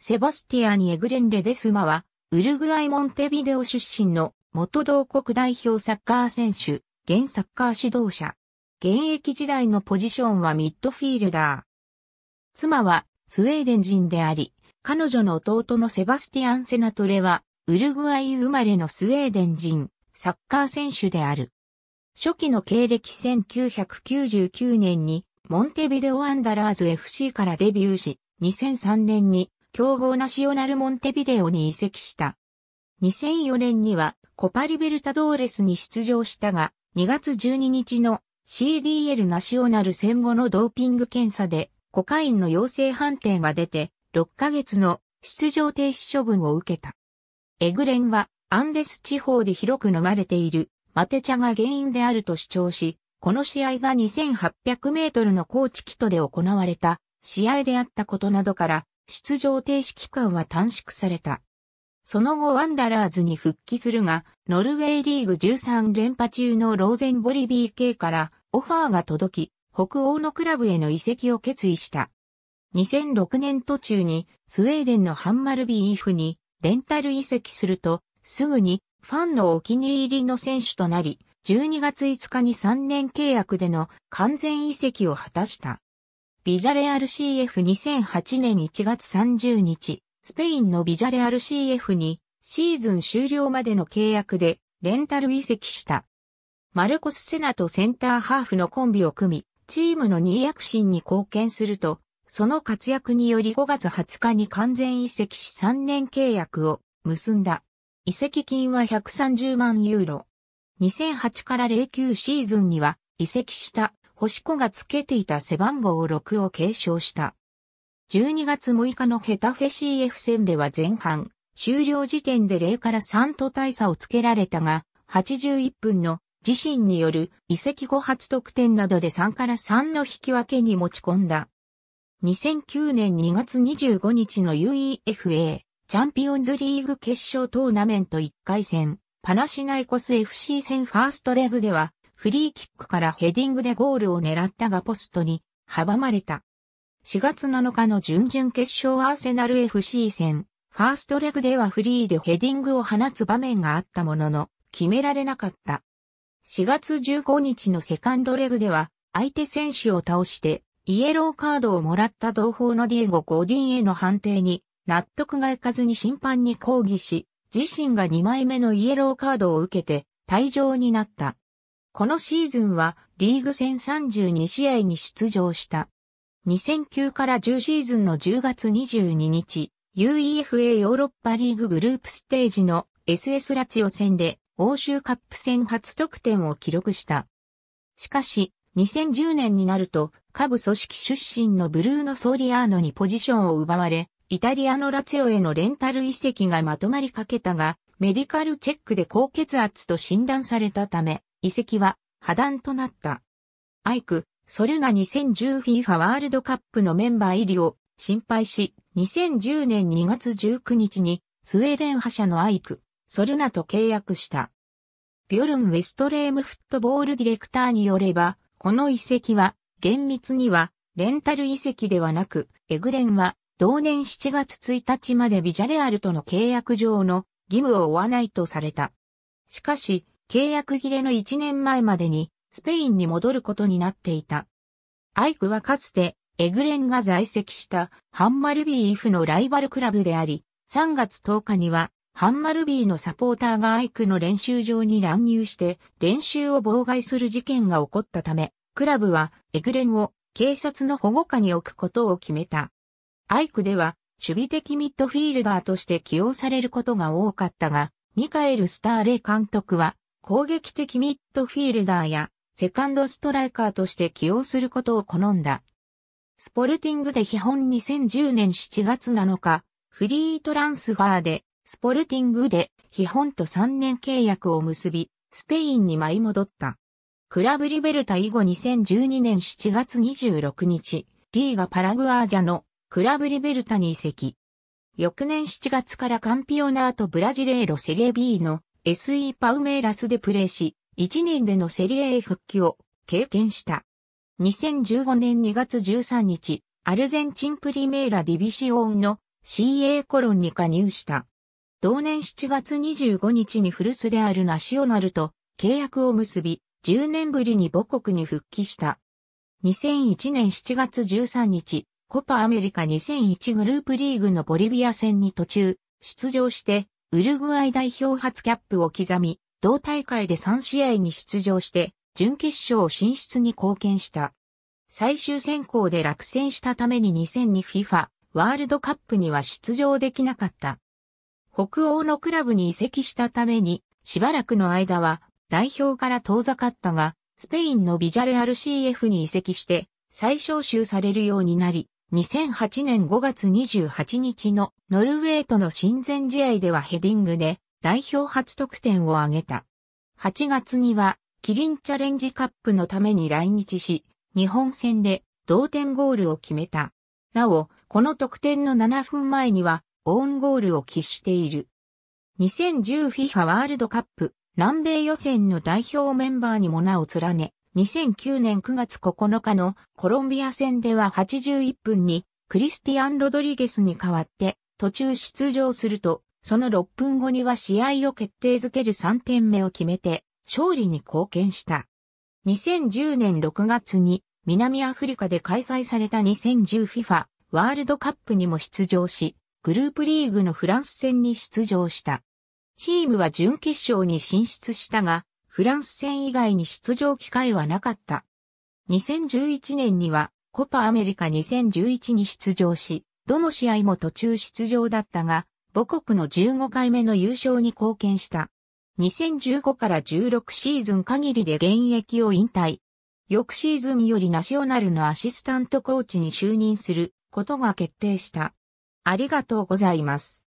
セバスティアニ・エグレンレ・デスマは、ウルグアイ・モンテビデオ出身の元同国代表サッカー選手、現サッカー指導者。現役時代のポジションはミッドフィールダー。妻はスウェーデン人であり、彼女の弟のセバスティアン・セナトレは、ウルグアイ生まれのスウェーデン人、サッカー選手である。初期の経歴1999年に、モンテビデオアンダラーズ FC からデビューし、2003年に強豪ナシオナルモンテビデオに移籍した。2004年にはコパリベルタドーレスに出場したが、2月12日の CDL ナショナル戦後のドーピング検査でコカインの陽性判定が出て、6ヶ月の出場停止処分を受けた。エグレンはアンデス地方で広く飲まれているマテ茶が原因であると主張し、この試合が2800メートルの高地キトで行われた試合であったことなどから出場停止期間は短縮された。その後ワンダラーズに復帰するが、ノルウェーリーグ13連覇中のローゼンボリ BK からオファーが届き、北欧のクラブへの移籍を決意した。2006年途中にスウェーデンのハンマルビーイフにレンタル移籍すると、すぐにファンのお気に入りの選手となり、12月5日に3年契約での完全移籍を果たした。ビジャレアル CF2008 年1月30日、スペインのビジャレアル CF にシーズン終了までの契約でレンタル移籍した。マルコス・セナとセンターハーフのコンビを組み、チームの2躍進に貢献すると、その活躍により5月20日に完全移籍し3年契約を結んだ。移籍金は130万ユーロ。2008から09シーズンには移籍した星子がつけていた背番号6を継承した。12月6日のヘタフェ CF 戦では前半、終了時点で0から3と大差をつけられたが、81分の自身による移籍後初得点などで3から3の引き分けに持ち込んだ。2009年2月25日の UEFA チャンピオンズリーグ決勝トーナメント1回戦、パナシナイコス FC 戦ファーストレグでは、フリーキックからヘディングでゴールを狙ったがポストに阻まれた。4月7日の準々決勝アーセナル FC 戦、ファーストレグではフリーでヘディングを放つ場面があったものの、決められなかった。4月15日のセカンドレグでは、相手選手を倒して、イエローカードをもらった同胞のディエゴ・ゴディンへの判定に、納得がいかずに審判に抗議し、自身が2枚目のイエローカードを受けて、退場になった。このシーズンはリーグ戦32試合に出場した。2009から10シーズンの10月22日、UEFA ヨーロッパリーググループステージの SS ラツィオ戦で欧州カップ戦初得点を記録した。しかし、2010年になると、下部組織出身のブルーノ・ソーリアーノにポジションを奪われ、イタリアのラツィオへのレンタル移籍がまとまりかけたが、メディカルチェックで高血圧と診断されたため、遺跡は破断となった。アイク、ソルナ 2010FIFA ワールドカップのメンバー入りを心配し、2010年2月19日にスウェーデン覇者のアイク、ソルナと契約した。ビョルン・ウェストレームフットボールディレクターによれば、この遺跡は厳密にはレンタル遺跡ではなく、エグレンは同年7月1日までビジャレアルとの契約上の義務を負わないとされた。しかし、契約切れの1年前までにスペインに戻ることになっていた。アイクはかつてエグレンが在籍したハンマルビーイフのライバルクラブであり、3月10日にはハンマルビーのサポーターがアイクの練習場に乱入して練習を妨害する事件が起こったため、クラブはエグレンを警察の保護下に置くことを決めた。アイクでは守備的ミッドフィールダーとして起用されることが多かったが、ミカエル・スターレ監督は攻撃的ミッドフィールダーやセカンドストライカーとして起用することを好んだ。スポルティングで基本2010年7月7日、フリートランスファーで、スポルティングで基本と3年契約を結び、スペインに舞い戻った。クラブリベルタ以後2012年7月26日、リーガパラグアージャのクラブリベルタに移籍。翌年7月からカンピオナートブラジレーロセレビーの SE パウメイラスでプレーし、1年でのセリエ A 復帰を経験した。2015年2月13日、アルゼンチンプリメーラディビシオンの CA コロンに加入した。同年7月25日にフルスであるナシオナルと契約を結び、10年ぶりに母国に復帰した。2001年7月13日、コパアメリカ2001グループリーグのボリビア戦に途中、出場してウルグアイ代表初キャップを刻み、同大会で3試合に出場して、準決勝進出に貢献した。最終選考で落選したために 2002FIFA ワールドカップには出場できなかった。北欧のクラブに移籍したために、しばらくの間は代表から遠ざかったが、スペインのビジャレアル CF に移籍して、再招集されるようになり、2008年5月28日のノルウェーとの親善試合ではヘディングで代表初得点を挙げた。8月にはキリンチャレンジカップのために来日し、日本戦で同点ゴールを決めた。なお、この得点の7分前にはオウンゴールを喫している。2010FIFA ワールドカップ南米予選の代表メンバーにも名を連ね、2009年9月9日のコロンビア戦では81分にクリスティアン・ロドリゲスに代わって途中出場すると、その6分後には試合を決定づける3点目を決めて勝利に貢献した。2010年6月に南アフリカで開催された 2010FIFA ワールドカップにも出場し、グループリーグのフランス戦に出場した。チームは準決勝に進出したが、フランス戦以外に出場機会はなかった。2011年にはコパアメリカ2011に出場し、どの試合も途中出場だったが、母国の15回目の優勝に貢献した。2015から16シーズン限りで現役を引退。翌シーズンよりナショナルのアシスタントコーチに就任することが決定した。ありがとうございます。